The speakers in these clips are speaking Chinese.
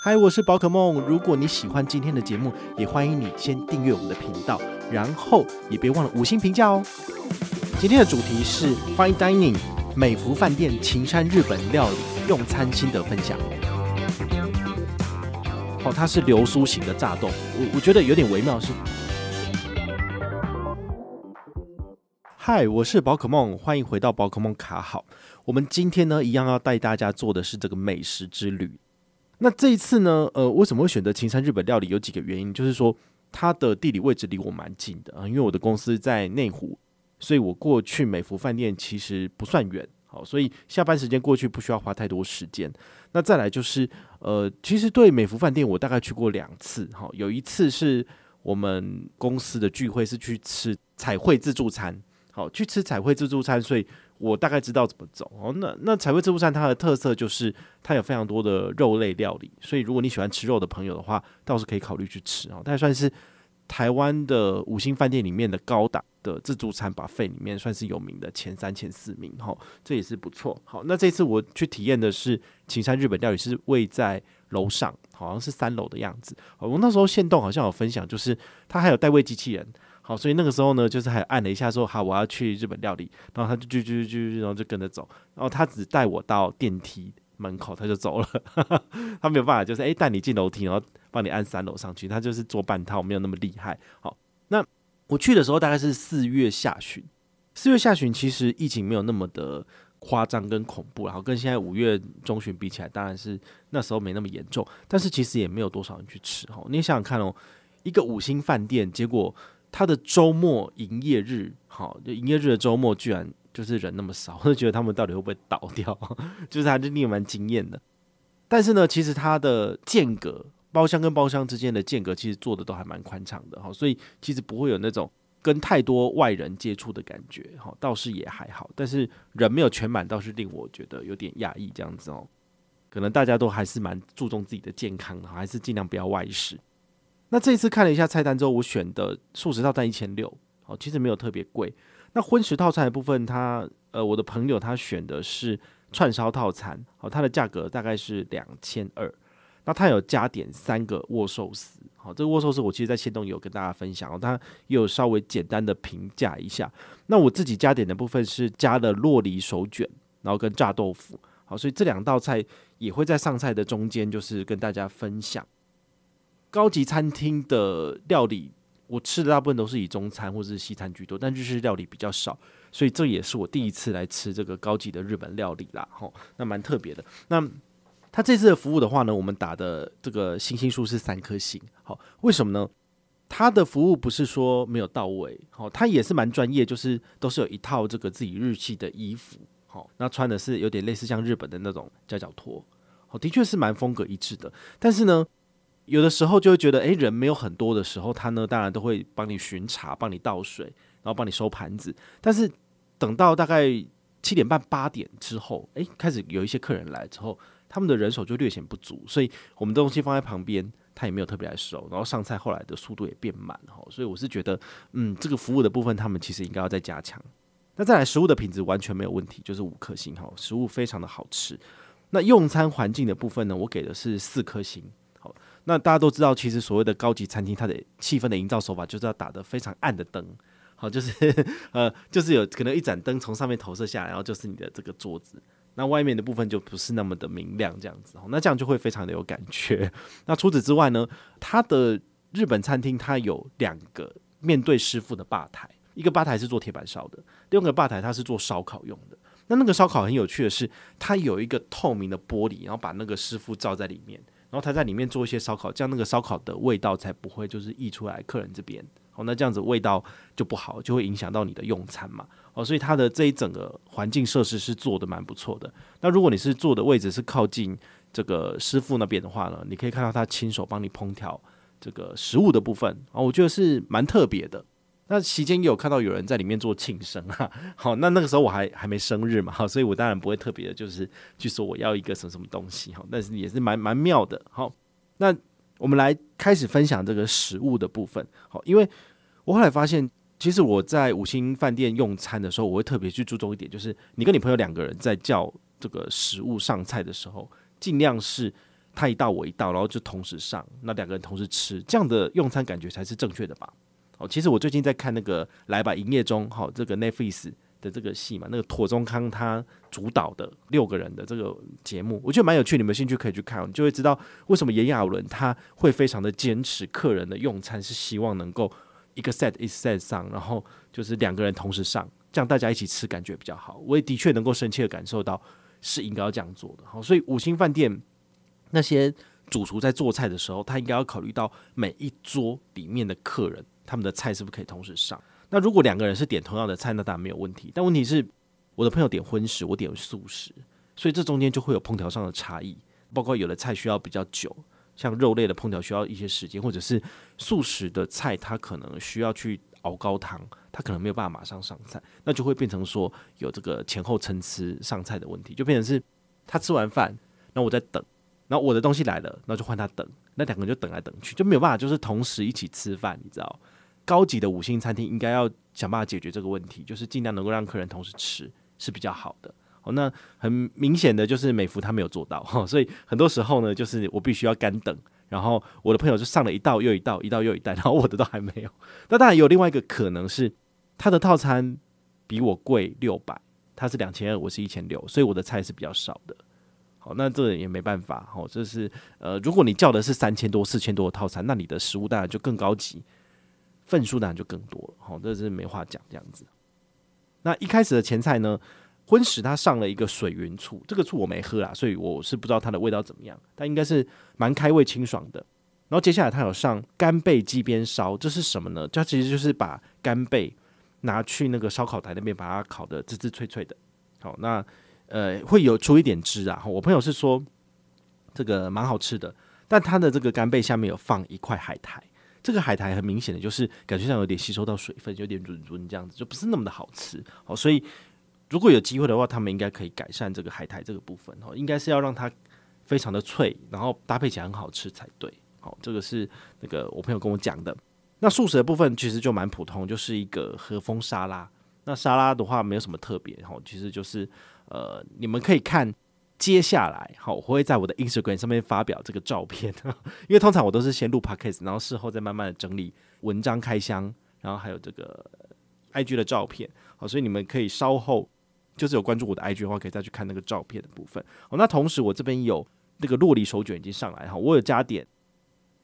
嗨，我是宝可梦。如果你喜欢今天的节目，也欢迎你先订阅我们的频道，然后也别忘了五星评价哦。今天的主题是 Fine Dining 美福饭店秦山日本料理用餐心得分享。哦，它是流苏型的炸豆，我我觉得有点微妙。是。嗨，我是宝可梦，欢迎回到宝可梦卡好。我们今天呢，一样要带大家做的是这个美食之旅。那这一次呢？呃，为什么会选择青山日本料理？有几个原因，就是说它的地理位置离我蛮近的啊，因为我的公司在内湖，所以我过去美福饭店其实不算远，好，所以下班时间过去不需要花太多时间。那再来就是，呃，其实对美福饭店我大概去过两次，哈，有一次是我们公司的聚会是去吃彩绘自助餐，好，去吃彩绘自助餐，所以。我大概知道怎么走哦。那那彩味自助餐它的特色就是它有非常多的肉类料理，所以如果你喜欢吃肉的朋友的话，倒是可以考虑去吃哦。它算是台湾的五星饭店里面的高档的自助餐，把费里面算是有名的前三前四名哈，这也是不错。好，那这次我去体验的是青山日本料理，是位在楼上，好像是三楼的样子。我那时候现动好像有分享，就是它还有带位机器人。好，所以那个时候呢，就是还按了一下，说好，我要去日本料理，然后他就去去去然后就跟着走，然后他只带我到电梯门口，他就走了，他没有办法，就是哎，带你进楼梯，然后帮你按三楼上去，他就是做半套，没有那么厉害。好，那我去的时候大概是四月下旬，四月下旬其实疫情没有那么的夸张跟恐怖，然后跟现在五月中旬比起来，当然是那时候没那么严重，但是其实也没有多少人去吃。哈，你想想看哦，一个五星饭店，结果。他的周末营业日，好，就营业日的周末居然就是人那么少，我就觉得他们到底会不会倒掉，就是还是令蛮惊艳的。但是呢，其实它的间隔，包厢跟包厢之间的间隔，其实做的都还蛮宽敞的，哈，所以其实不会有那种跟太多外人接触的感觉，哈，倒是也还好。但是人没有全满，倒是令我觉得有点压抑，这样子哦。可能大家都还是蛮注重自己的健康的，还是尽量不要外食。那这一次看了一下菜单之后，我选的素食套餐一千六，好，其实没有特别贵。那荤食套餐的部分，他呃，我的朋友他选的是串烧套餐，好，它的价格大概是两千二。那它有加点三个握寿司，好，这个握寿司我其实在线动有跟大家分享，哦，也有稍微简单的评价一下。那我自己加点的部分是加了洛梨手卷，然后跟炸豆腐，好，所以这两道菜也会在上菜的中间，就是跟大家分享。高级餐厅的料理，我吃的大部分都是以中餐或者是西餐居多，但就是料理比较少，所以这也是我第一次来吃这个高级的日本料理啦。哈，那蛮特别的。那他这次的服务的话呢，我们打的这个星星数是三颗星。好，为什么呢？他的服务不是说没有到位，好，他也是蛮专业，就是都是有一套这个自己日系的衣服。好，那穿的是有点类似像日本的那种夹脚拖。好，的确是蛮风格一致的。但是呢？有的时候就会觉得，哎，人没有很多的时候，他呢当然都会帮你巡查、帮你倒水，然后帮你收盘子。但是等到大概七点半、八点之后，哎，开始有一些客人来之后，他们的人手就略显不足，所以我们东西放在旁边，他也没有特别来收，然后上菜后来的速度也变慢哈。所以我是觉得，嗯，这个服务的部分他们其实应该要再加强。那再来食物的品质完全没有问题，就是五颗星哈，食物非常的好吃。那用餐环境的部分呢，我给的是四颗星。那大家都知道，其实所谓的高级餐厅，它的气氛的营造手法就是要打的非常暗的灯，好，就是 呃，就是有可能一盏灯从上面投射下来，然后就是你的这个桌子，那外面的部分就不是那么的明亮，这样子，那这样就会非常的有感觉。那除此之外呢，它的日本餐厅它有两个面对师傅的吧台，一个吧台是做铁板烧的，另一个吧台它是做烧烤用的。那那个烧烤很有趣的是，它有一个透明的玻璃，然后把那个师傅罩在里面。然后他在里面做一些烧烤，这样那个烧烤的味道才不会就是溢出来客人这边。哦，那这样子味道就不好，就会影响到你的用餐嘛。哦，所以他的这一整个环境设施是做的蛮不错的。那如果你是坐的位置是靠近这个师傅那边的话呢，你可以看到他亲手帮你烹调这个食物的部分啊，我觉得是蛮特别的。那期间有看到有人在里面做庆生啊，好，那那个时候我还还没生日嘛，好，所以我当然不会特别的就是去说我要一个什么什么东西，好，但是也是蛮蛮妙的。好，那我们来开始分享这个食物的部分。好，因为我后来发现，其实我在五星饭店用餐的时候，我会特别去注重一点，就是你跟你朋友两个人在叫这个食物上菜的时候，尽量是他一道我一道，然后就同时上，那两个人同时吃，这样的用餐感觉才是正确的吧。哦，其实我最近在看那个《来吧营业中》哈，这个 Netflix 的这个戏嘛，那个妥中康他主导的六个人的这个节目，我觉得蛮有趣，你们有兴趣可以去看，你就会知道为什么炎亚纶他会非常的坚持，客人的用餐是希望能够一个 set 一 s set 上，然后就是两个人同时上，这样大家一起吃感觉比较好。我也的确能够深切的感受到是应该要这样做的。好，所以五星饭店那些。主厨在做菜的时候，他应该要考虑到每一桌里面的客人，他们的菜是不是可以同时上。那如果两个人是点同样的菜，那当然没有问题。但问题是，我的朋友点荤食，我点素食，所以这中间就会有烹调上的差异。包括有的菜需要比较久，像肉类的烹调需要一些时间，或者是素食的菜，它可能需要去熬高汤，它可能没有办法马上上菜，那就会变成说有这个前后参差上菜的问题，就变成是他吃完饭，那我在等。然后我的东西来了，那就换他等。那两个人就等来等去，就没有办法，就是同时一起吃饭，你知道？高级的五星餐厅应该要想办法解决这个问题，就是尽量能够让客人同时吃是比较好的。哦，那很明显的就是美服他没有做到，所以很多时候呢，就是我必须要干等。然后我的朋友就上了一道又一道，一道又一道，然后我的都还没有。那当然有另外一个可能是，他的套餐比我贵六百，他是两千二，我是一千六，所以我的菜是比较少的。那这也没办法，好，这是呃，如果你叫的是三千多、四千多的套餐，那你的食物当然就更高级，份数当然就更多了，好，这是没话讲这样子。那一开始的前菜呢，荤食它上了一个水云醋，这个醋我没喝啊，所以我是不知道它的味道怎么样，但应该是蛮开胃清爽的。然后接下来他有上干贝鸡边烧，这是什么呢？它其实就是把干贝拿去那个烧烤台那边把它烤的滋滋脆脆的。好，那。呃，会有出一点汁啊。我朋友是说这个蛮好吃的，但它的这个干贝下面有放一块海苔，这个海苔很明显的就是感觉上有点吸收到水分，有点软软这样子，就不是那么的好吃。哦，所以如果有机会的话，他们应该可以改善这个海苔这个部分哦，应该是要让它非常的脆，然后搭配起来很好吃才对。好，这个是那个我朋友跟我讲的。那素食的部分其实就蛮普通，就是一个和风沙拉。那沙拉的话没有什么特别，然后其实就是。呃，你们可以看接下来，好，我会在我的 Instagram 上面发表这个照片，因为通常我都是先录 podcast，然后事后再慢慢的整理文章、开箱，然后还有这个 IG 的照片，好，所以你们可以稍后，就是有关注我的 IG 的话，可以再去看那个照片的部分。好，那同时我这边有那个洛丽手卷已经上来，哈，我有加点，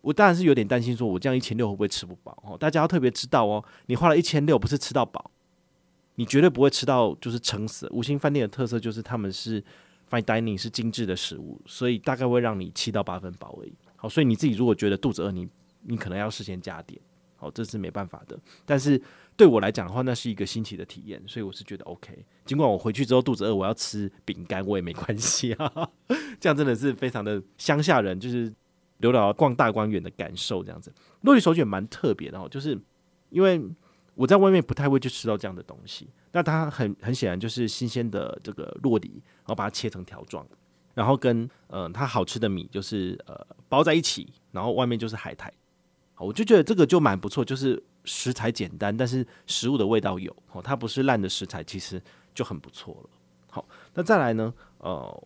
我当然是有点担心，说我这样一千六会不会吃不饱？哦？大家要特别知道哦，你花了一千六，不是吃到饱。你绝对不会吃到就是撑死。五星饭店的特色就是他们是 fine dining，是精致的食物，所以大概会让你七到八分饱而已。好，所以你自己如果觉得肚子饿，你你可能要事先加点。好，这是没办法的。但是对我来讲的话，那是一个新奇的体验，所以我是觉得 OK。尽管我回去之后肚子饿，我要吃饼干，我也没关系啊。这样真的是非常的乡下人，就是刘姥姥逛大观园的感受这样子。落地手卷蛮特别的哦，就是因为。我在外面不太会去吃到这样的东西，那它很很显然就是新鲜的这个洛里，然后把它切成条状，然后跟嗯它好吃的米就是呃包在一起，然后外面就是海苔，好我就觉得这个就蛮不错，就是食材简单，但是食物的味道有，好它不是烂的食材，其实就很不错了。好，那再来呢，呃，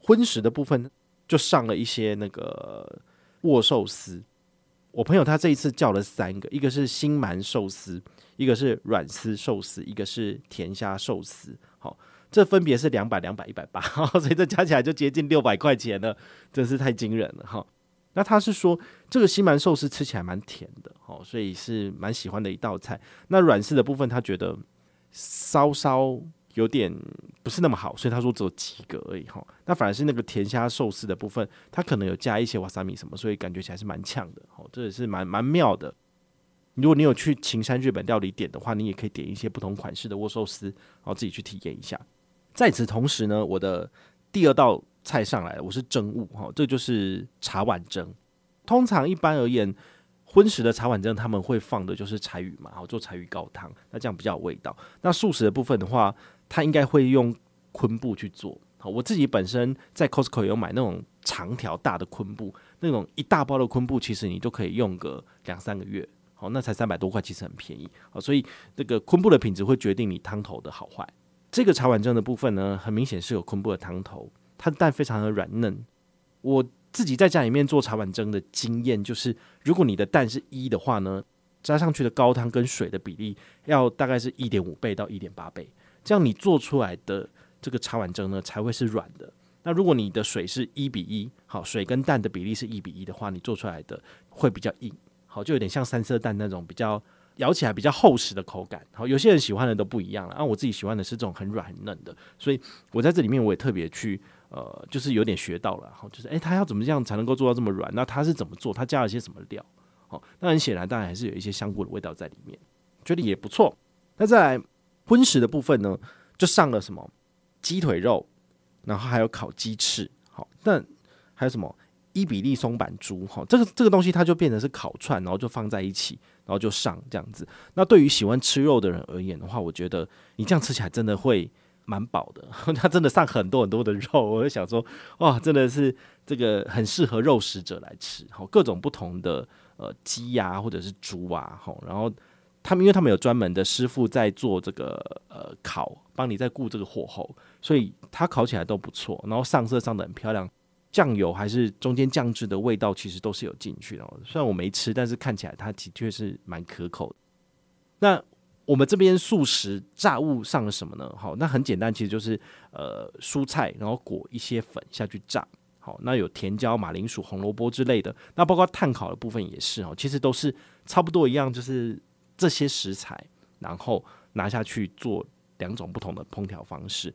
荤食的部分就上了一些那个握寿司。我朋友他这一次叫了三个，一个是新鳗寿司，一个是软丝寿司，一个是甜虾寿司。好，这分别是两百、两百、一百八，所以这加起来就接近六百块钱了，真是太惊人了哈。那他是说这个新鳗寿司吃起来蛮甜的，好，所以是蛮喜欢的一道菜。那软丝的部分，他觉得稍稍。有点不是那么好，所以他说只有及格而已哈。那反而是那个甜虾寿司的部分，它可能有加一些瓦萨米什么，所以感觉起来是蛮呛的。好，这也是蛮蛮妙的。如果你有去秦山日本料理点的话，你也可以点一些不同款式的握寿司，然后自己去体验一下。在此同时呢，我的第二道菜上来，了，我是蒸物哈，这就是茶碗蒸。通常一般而言，荤食的茶碗蒸他们会放的就是柴鱼嘛，然后做柴鱼高汤，那这样比较有味道。那素食的部分的话，它应该会用昆布去做。好，我自己本身在 Costco 有买那种长条大的昆布，那种一大包的昆布，其实你都可以用个两三个月。好，那才三百多块，其实很便宜。好，所以这个昆布的品质会决定你汤头的好坏。这个茶碗蒸的部分呢，很明显是有昆布的汤头，它的蛋非常的软嫩。我自己在家里面做茶碗蒸的经验就是，如果你的蛋是一的话呢，加上去的高汤跟水的比例要大概是一点五倍到一点八倍。这样你做出来的这个茶碗蒸呢才会是软的。那如果你的水是一比一，好水跟蛋的比例是一比一的话，你做出来的会比较硬，好就有点像三色蛋那种比较咬起来比较厚实的口感。好，有些人喜欢的都不一样了。那我自己喜欢的是这种很软很嫩的，所以我在这里面我也特别去呃，就是有点学到了，哈，就是诶，他要怎么样才能够做到这么软？那他是怎么做？他加了些什么料？好，那很显然当然还是有一些香菇的味道在里面，觉得也不错。那再来。荤食的部分呢，就上了什么鸡腿肉，然后还有烤鸡翅，好，那还有什么伊比利松板猪，哈，这个这个东西它就变成是烤串，然后就放在一起，然后就上这样子。那对于喜欢吃肉的人而言的话，我觉得你这样吃起来真的会蛮饱的，它真的上很多很多的肉。我就想说，哇，真的是这个很适合肉食者来吃，好，各种不同的呃鸡啊或者是猪啊，好，然后。他们因为他们有专门的师傅在做这个呃烤，帮你在顾这个火候，所以它烤起来都不错，然后上色上的很漂亮，酱油还是中间酱汁的味道其实都是有进去的。虽然我没吃，但是看起来它的确是蛮可口的。那我们这边素食炸物上了什么呢？好，那很简单，其实就是呃蔬菜，然后裹一些粉下去炸。好，那有甜椒、马铃薯、红萝卜之类的，那包括碳烤的部分也是哦，其实都是差不多一样，就是。这些食材，然后拿下去做两种不同的烹调方式。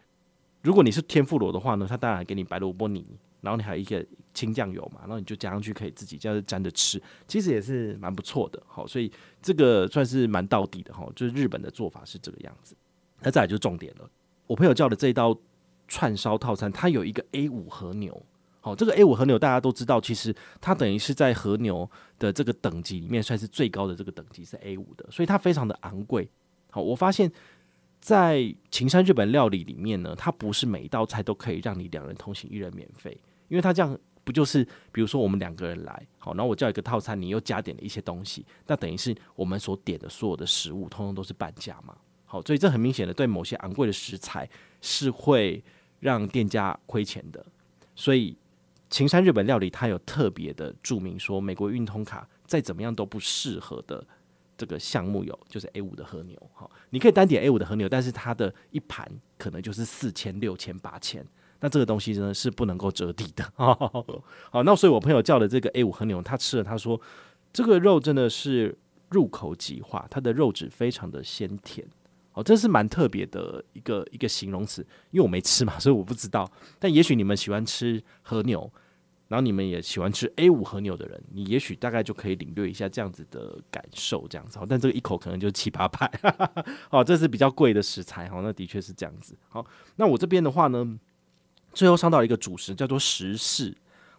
如果你是天妇罗的话呢，它当然给你白萝卜泥，然后你还有一些清酱油嘛，然后你就加上去可以自己这样子沾着吃，其实也是蛮不错的。好，所以这个算是蛮到底的哈，就是日本的做法是这个样子。那再来就重点了，我朋友叫的这一道串烧套餐，它有一个 A 五和牛。哦，这个 A 五和牛大家都知道，其实它等于是在和牛的这个等级里面算是最高的这个等级是 A 五的，所以它非常的昂贵。好，我发现，在秦山日本料理里面呢，它不是每一道菜都可以让你两人同行一人免费，因为它这样不就是，比如说我们两个人来，好，然后我叫一个套餐，你又加点了一些东西，那等于是我们所点的所有的食物通通都是半价嘛。好，所以这很明显的对某些昂贵的食材是会让店家亏钱的，所以。晴山日本料理，它有特别的注明说，美国运通卡再怎么样都不适合的这个项目有，就是 A 五的和牛哈，你可以单点 A 五的和牛，但是它的一盘可能就是四千、六千、八千，那这个东西真的是不能够折抵的。好，那所以我朋友叫的这个 A 五和牛，他吃了，他说这个肉真的是入口即化，它的肉质非常的鲜甜。哦，这是蛮特别的一个一个形容词，因为我没吃嘛，所以我不知道。但也许你们喜欢吃和牛，然后你们也喜欢吃 A 五和牛的人，你也许大概就可以领略一下这样子的感受，这样子。但这个一口可能就七八百，哦，这是比较贵的食材。哦，那的确是这样子。好，那我这边的话呢，最后上到一个主食，叫做“食事”。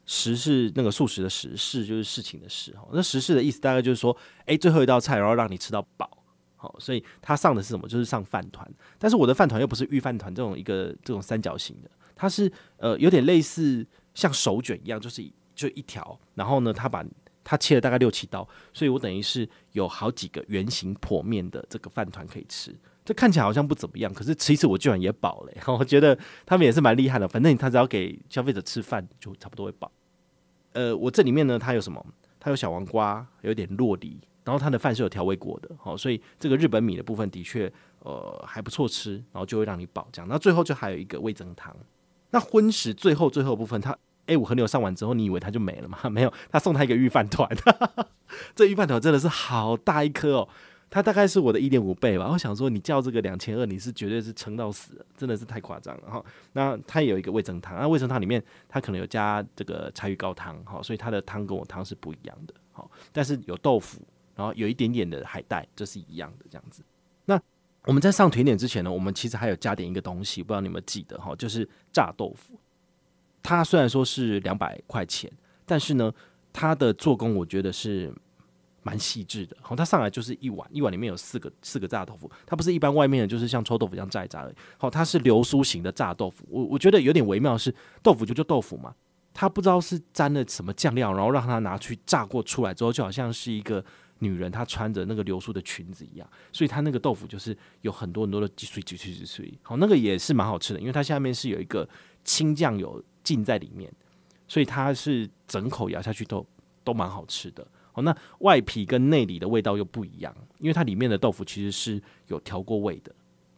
食是那个素食的食事，就是事情的事。哦，那食事的意思大概就是说，哎，最后一道菜，然后让你吃到饱。好，所以他上的是什么？就是上饭团。但是我的饭团又不是预饭团这种一个这种三角形的，它是呃有点类似像手卷一样，就是就一条。然后呢，他把他切了大概六七刀，所以我等于是有好几个圆形破面的这个饭团可以吃。这看起来好像不怎么样，可是吃一次我居然也饱了。我觉得他们也是蛮厉害的。反正他只要给消费者吃饭，就差不多会饱。呃，我这里面呢，它有什么？它有小黄瓜，有点洛梨。然后它的饭是有调味过的，好，所以这个日本米的部分的确呃还不错吃，然后就会让你饱。这样，那最后就还有一个味增汤。那荤食最后最后部分，他 A 五和牛上完之后，你以为他就没了吗？没有，他送他一个御饭团。这御饭团真的是好大一颗哦，它大概是我的一点五倍吧。我想说，你叫这个两千二，你是绝对是撑到死，真的是太夸张了哈。那他有一个味增汤，那味增汤里面他可能有加这个柴鱼高汤，哈，所以它的汤跟我汤是不一样的，好，但是有豆腐。然后有一点点的海带，这是一样的这样子。那我们在上甜点之前呢，我们其实还有加点一个东西，不知道你们记得哈？就是炸豆腐。它虽然说是两百块钱，但是呢，它的做工我觉得是蛮细致的。好，它上来就是一碗，一碗里面有四个四个炸豆腐。它不是一般外面的就是像臭豆腐一样炸一炸的。好，它是流苏型的炸豆腐。我我觉得有点微妙，是豆腐就就豆腐嘛，它不知道是沾了什么酱料，然后让它拿去炸过，出来之后就好像是一个。女人她穿着那个流苏的裙子一样，所以她那个豆腐就是有很多很多的碎碎碎碎碎。好，那个也是蛮好吃的，因为它下面是有一个青酱油浸在里面，所以它是整口咬下去都都蛮好吃的。好，那外皮跟内里的味道又不一样，因为它里面的豆腐其实是有调过味的。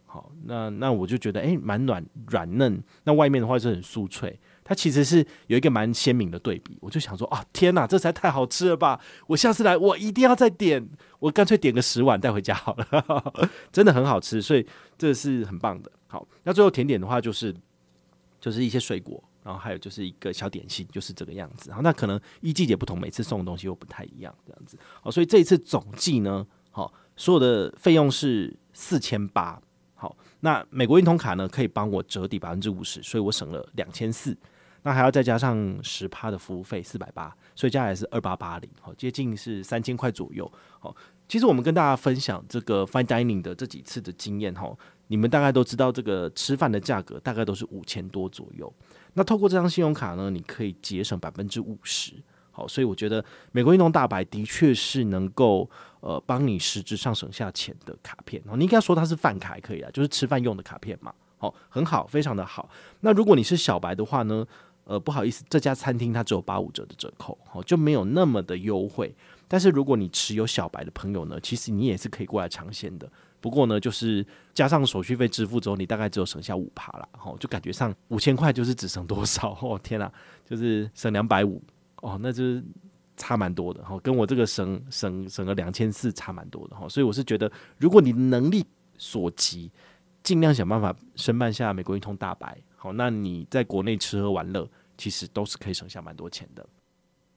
好，那那我就觉得哎，蛮软软嫩，那外面的话是很酥脆。它其实是有一个蛮鲜明的对比，我就想说啊，天哪，这才太好吃了吧！我下次来，我一定要再点，我干脆点个十碗带回家好了，真的很好吃，所以这是很棒的。好，那最后甜点的话就是就是一些水果，然后还有就是一个小点心，就是这个样子。好，那可能一季节不同，每次送的东西又不太一样这样子。好，所以这一次总计呢，好，所有的费用是四千八。好，那美国运通卡呢可以帮我折抵百分之五十，所以我省了两千四。那还要再加上十趴的服务费四百八，所以加起来是二八八零，好接近是三千块左右。好，其实我们跟大家分享这个 Fine Dining 的这几次的经验，哈，你们大概都知道这个吃饭的价格大概都是五千多左右。那透过这张信用卡呢，你可以节省百分之五十，好，所以我觉得美国运动大白的确是能够呃帮你实质上省下钱的卡片。你应该说它是饭卡也可以啊，就是吃饭用的卡片嘛，好，很好，非常的好。那如果你是小白的话呢？呃，不好意思，这家餐厅它只有八五折的折扣，哦，就没有那么的优惠。但是如果你持有小白的朋友呢，其实你也是可以过来尝鲜的。不过呢，就是加上手续费支付之后，你大概只有省下五趴了，哦，就感觉上五千块就是只剩多少？哦，天哪，就是省两百五哦，那就是差蛮多的，哦，跟我这个省省省个两千四差蛮多的，哈。所以我是觉得，如果你能力所及，尽量想办法申办下美国运通大白。好，那你在国内吃喝玩乐，其实都是可以省下蛮多钱的。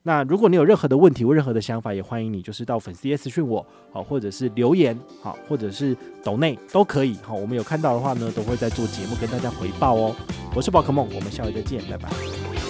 那如果你有任何的问题或任何的想法，也欢迎你就是到粉丝私讯我，好，或者是留言，好，或者是抖内都可以。好，我们有看到的话呢，都会在做节目跟大家回报哦。我是宝可梦，我们下回再见，拜拜。